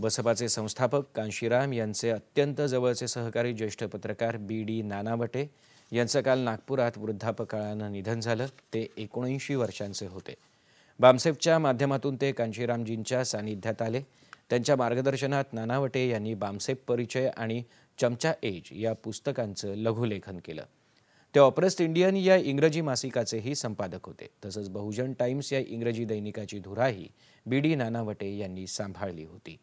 बसपाचे संस्थापक कांशीराम यांचे अत्यंत जवळचे सहकारी ज्येष्ठ पत्रकार बी डी नानावटे यांचं काल नागपुरात वृद्धापकाळानं निधन झालं ते एकोणऐंशी वर्षांचे होते बामसेफच्या माध्यमातून ते कांशीरामजींच्या सानिध्यात आले त्यांच्या मार्गदर्शनात नानावटे यांनी बामसेफ परिचय आणि चमचा एज या पुस्तकांचं लघुलेखन केलं ते ऑपरेस्ट इंडियन या इंग्रजी मासिकाचेही संपादक होते तसंच बहुजन टाइम्स या इंग्रजी दैनिकाची धुराही बी डी नानावटे यांनी सांभाळली होती